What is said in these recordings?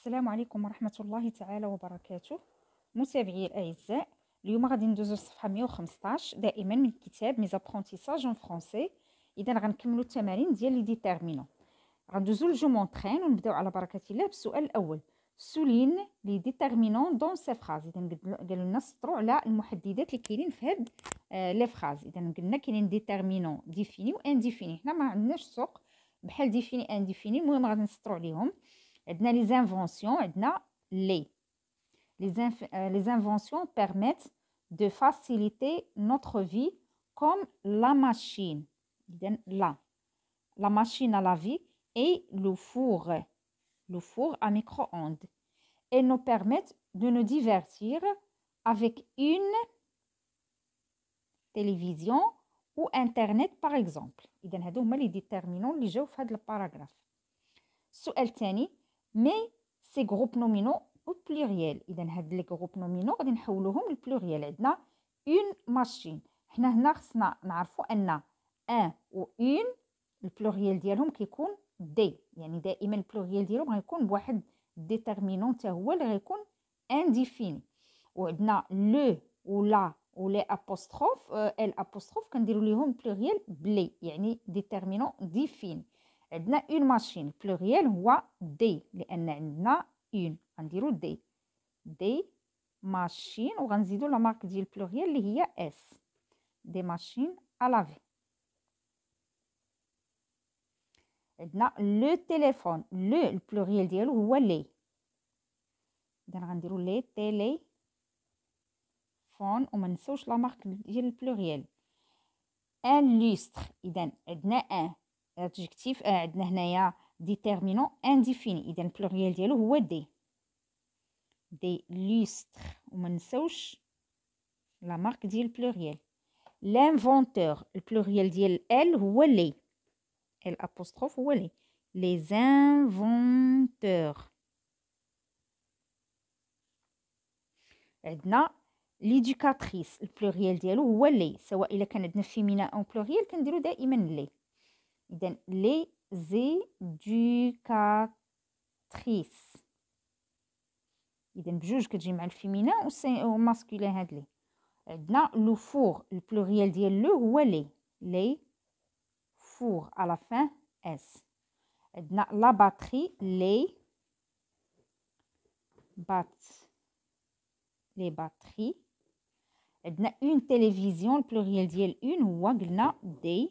السلام عليكم ورحمة الله تعالى وبركاته متابعي الأعزاء اليوم غادي ندوزو الصفحة 115 دائما من كتاب ميزابرونتيساج اون فرونسي إذا غنكملو التمارين ديال لي ديتيرمينون غندوزو لجو مونطرين ونبداو على بركة الله بالسؤال الأول سولين لي ديتيرمينون دون سي فراز إذا قالو لنا سطرو على المحددات اللي كاينين في هاد لي آه، فراز إذا قلنا كاينين ديتيرمينون ديفيني وانديفيني حنا ما عندناش سوق بحال ديفيني انديفيني المهم غادي نسطرو عليهم les euh, les inventions permettent de faciliter notre vie comme la machine, là, la machine à la vie et le four, le four à micro-ondes. Elles nous permettent de nous divertir avec une télévision ou Internet, par exemple. les déterminants le paragraphe. مي سي غروب نومينو او بلوريال اذا هاد لي غروب نومينو غادي نحولوهم للبلوريال عندنا اون ماشين حنا هنا خصنا نعرفوا ان ان و اون البلوريال ديالهم كيكون دي يعني دائما البلوريال ديالهم غيكون بواحد ديتيرمينون حتى هو اللي غيكون انديفيني وعندنا لو ولا لي ابوستروف ال ابوستروف كنديروا ليهم بلوريال بلي يعني ديتيرمينون ديفيني عندنا اون ماشين بلوغيال هو دي لان عندنا اون غنديرو دي دي ماشين وغنزيدو لا مارك ديال بلوغيال اللي هي اس دي ماشين الافي عندنا لو تيليفون لو البلوغيال ديالو هو لي اذا غنديرو لي تيلي فون وما نساوش لا مارك ديال البلوريال ان لوستر اذا عندنا ان ادجكتيف عندنا هنايا ديتيرمينون انديفيني اذا البلوريال ديالو هو دي دي لوستر وما نساوش لا مارك ديال البلوريال لانفونتور البلوريال ديال ال هو لي ال ابوستروف هو لي لي زانفونتور عندنا ليدوكاتريس البلوريال ديالو هو لي سواء الا كان عندنا فيمينا او بلوريال كنديرو دائما لي les éducatrices. lese ducatrice juge que j'ai mal féminin ou le masculin hadli le four le pluriel dit le ou les les four à la fin s dna la batterie les bat les batteries une télévision le pluriel dial une ou le.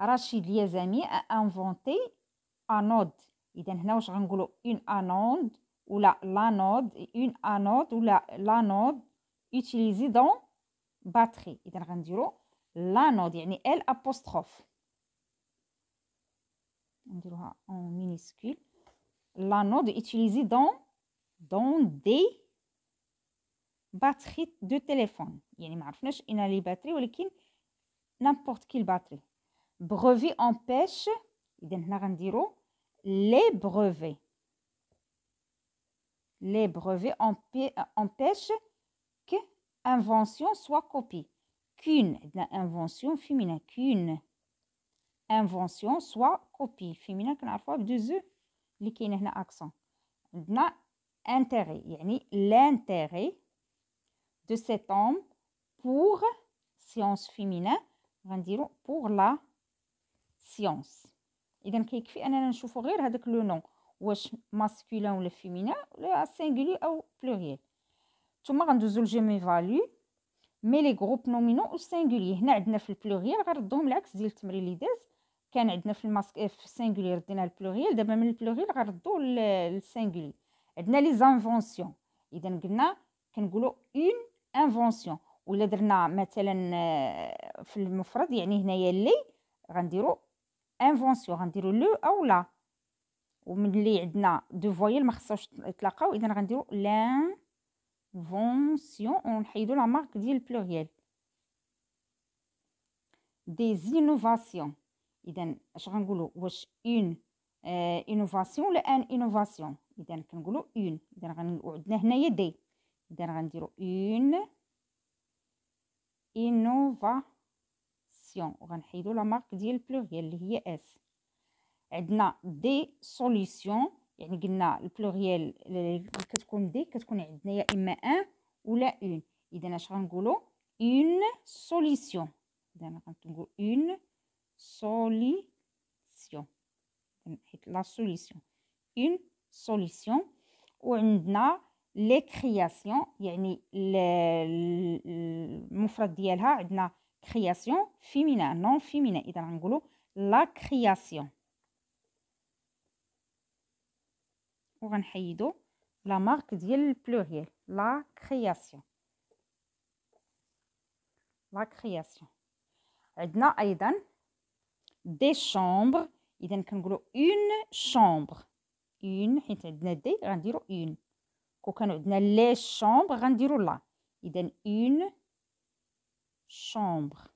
Rachid يا a انفونتي انود اذا هنا une anode ou la ولا une anode ou la utilisé dans batterie. Il a l'anode يعني L apostrophe. نديروها en minuscule. L'anode utilisé dans dans des batteries de téléphone. يعني ما عرفناش لي باتري n'importe quelle batterie. Brevets empêche les brevets les brevets empêchent que invention soit copie. qu'une invention féminin qu'une invention soit copiée féminin que بدوز اللي كاين هنا accent عندنا intérêt l'intérêt de cet homme pour science féminin pour la سيونس اذا كيكفي اننا نشوفو غير هذاك لو نون واش ماسكولين ولا فيمينا ولا سينغولي او بلوريال ثم غندوزو لجيمي فالي مي لي غروب نومينو او سينغولي هنا عندنا في البلوريال غنردوهم العكس ديال التمرين اللي داز كان عندنا في الماسك في سينغولي ردينا البلوريال دابا من البلوريال غنردو للسينغولي عندنا لي زانفونسيون اذا قلنا كنقولوا اون انفونسيون ولا درنا مثلا آه، في المفرد يعني هنايا لي غنديرو انفونسيون غنديرو لو او لا وملي عندنا دو فويل ما خصوش يتلاقاو اذا غنديرو لان فونسيون ونحيدو لا مارك ديال البلوريال دي زينوفاسيون اذا اش غنقولو واش اون اه انوفاسيون ولا ان انوفاسيون اذا كنقولو اون اذا عندنا هنايا دي اذا غنديرو اون انوفاسيون سوليسيون وغنحيدو لا مارك ديال البلوريال اللي هي اس عندنا دي سوليسيون يعني قلنا البلوريال اللي كتكون دي كتكون عندنا يا اما ان ولا اون اذا اش غنقولو اون سوليسيون اذا انا غنقول اون سوليسيون حيت لا سوليسيون اون سوليسيون وعندنا لي كرياسيون يعني المفرد ديالها عندنا création féminin, non féminin. Et dans le la création. On va la marque du pluriel, la création. La création. Adna aidan des chambres. Idan kan une chambre. Une, hint adna des, une. Kou on a les chambres, dit la. Idan une chambre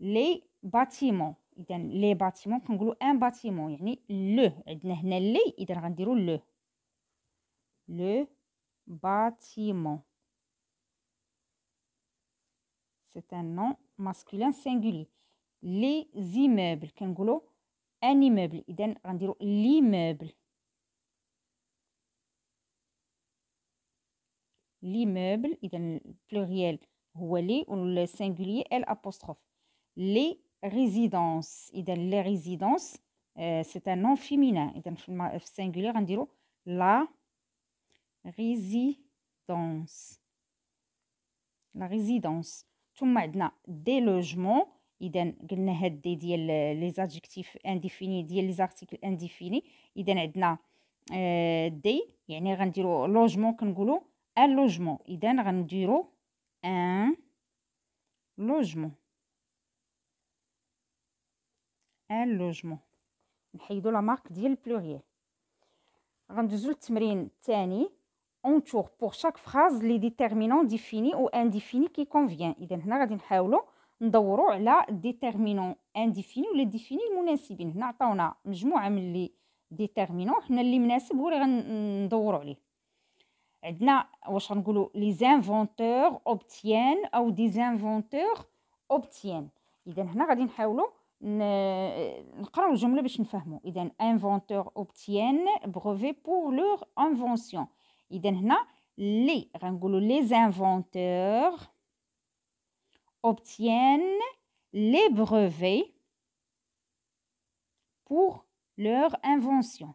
Les bâtiments. Les bâtiments, un bâtiment un Le. Le. le les bâtiment. C'est un nom masculin singulier. Les immeubles. Kangolo, un immeuble. On rendiro l'immeuble. L'immeuble, pluriel. هو لي والسينغولي ال ابوستروف لي ريزيدونس اذا لي ريزيدونس سي ان نون فيمينان اذا في السينغولي غنديرو لا ريزيدونس لا ريزيدونس ثم عندنا دي لوجمون اذا قلنا هاد دي ديال لي زادجكتيف انديفيني ديال لي زارتيكل انديفيني اذا عندنا دي آه، يعني غنديرو لوجمون كنقولو ان لوجمون اذا غنديرو un logement un logement نحيدو لا مارك ديال البلوريال غندوزو للتمرين الثاني اونتور تور بور شاك فراز لي ديتيرمينون ديفيني او انديفيني كي كونفيان اذا هنا غادي نحاولو ندورو على ديتيرمينون انديفيني ولا ديفيني المناسبين هنا عطاونا مجموعه من لي ديتيرمينون حنا اللي مناسب هو اللي غندورو عليه On va les inventeurs obtiennent » ou « des inventeurs obtiennent ». On va essayer de le jambon pour Les inventeurs obtiennent brevets pour leurs inventions ». On va les inventeurs obtiennent les brevets pour leurs inventions ».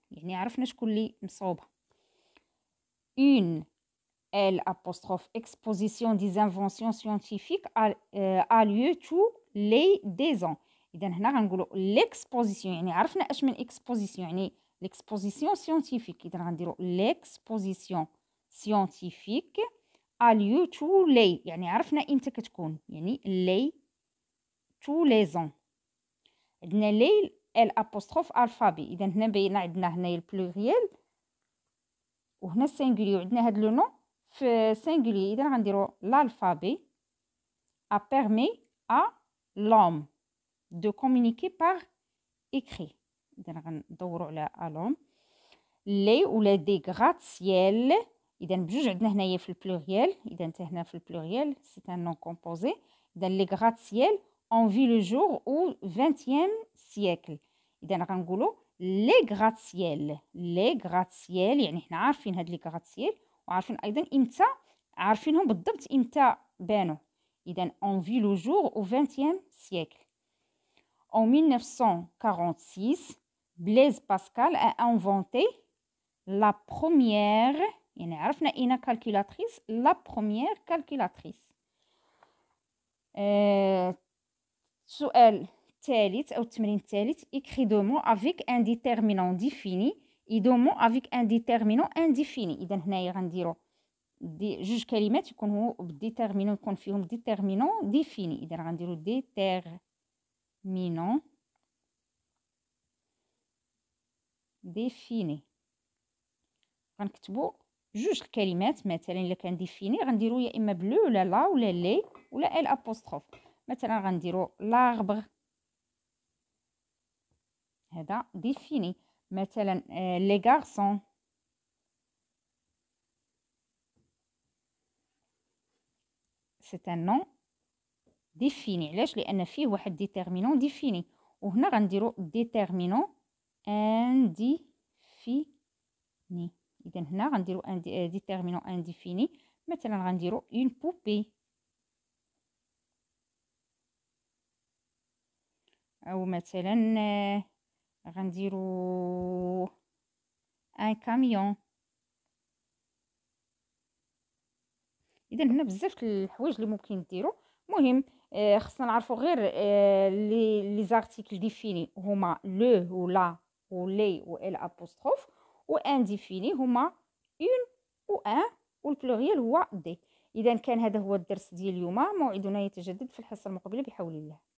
يعني عرفنا شكون اللي مصعوبه اون ال apostrophe exposition des inventions scientifiques a, euh, lieu tous les deux ans اذا هنا غنقولوا l'exposition يعني عرفنا اش من exposition يعني l'exposition scientifique اذا غنديروا l'exposition scientifique a lieu tous les يعني عرفنا امتى كتكون يعني les tous les ans عندنا لي ال ابوستروف الفابي اذا هنا بين عندنا هنا البلوريال وهنا السينغولي وعندنا هاد لو نو في سينغولي اذا غنديرو الالفابي ا بيرمي ا لوم دو كومونيكي بار اكري اذا غندورو على الوم لي ولا دي غراتسيال اذا بجوج عندنا هنايا في البلوريال اذا حتى هنا في البلوريال سي ان نون كومبوزي اذا لي غراتسيال ont vu le jour au 20e siècle اذا غنقولوا لي غراتسيال لي غراتسيال يعني حنا عارفين هاد لي غراتسيال وعارفين ايضا امتى عارفينهم بالضبط امتى بانوا اذا اون في لو جور او 20 siècle En 1946, Blaise Pascal a inventé la première, يعني عرفنا إنا كالكولاتريس لا بروميير كالكولاتريس Euh, السؤال الثالث أو التمرين الثالث إكري دو مو افيك ان ديتيرمينون ديفيني اي دو مو افيك ان ديتيرمينون انديفيني إذا هنايا غنديرو دي جوج كلمات هو بالديتيرمينون يكون فيهم ديتيرمينون ديفيني إذا غنديرو ديتيرمينون ديفيني غنكتبو جوج الكلمات مثلا الا كان ديفيني غنديرو يا اما بلو ولا لا ولا لي ولا ال ابوستروف مثلا غنديرو لاغبغ هذا ديفيني مثلا آه، لي غارسون سي ان نون ديفيني علاش لان فيه واحد ديتيرمينون ديفيني وهنا غنديرو ديتيرمينون انديفيني اذا هنا غنديرو ديتيرمينون انديفيني آه، مثلا غنديرو اون بوبي او مثلا آه، غنديرو ان كاميون اذا هنا بزاف الحوايج اللي ممكن ديرو مهم آه، خصنا نعرفو غير آه، لي لي زارتيكل ديفيني هما لو ولا ولي و ال ابوستروف و ان ديفيني هما اون و ان والبلوريال هو دي اذا كان هذا هو الدرس ديال اليوم موعدنا يتجدد في الحصه المقبله بحول الله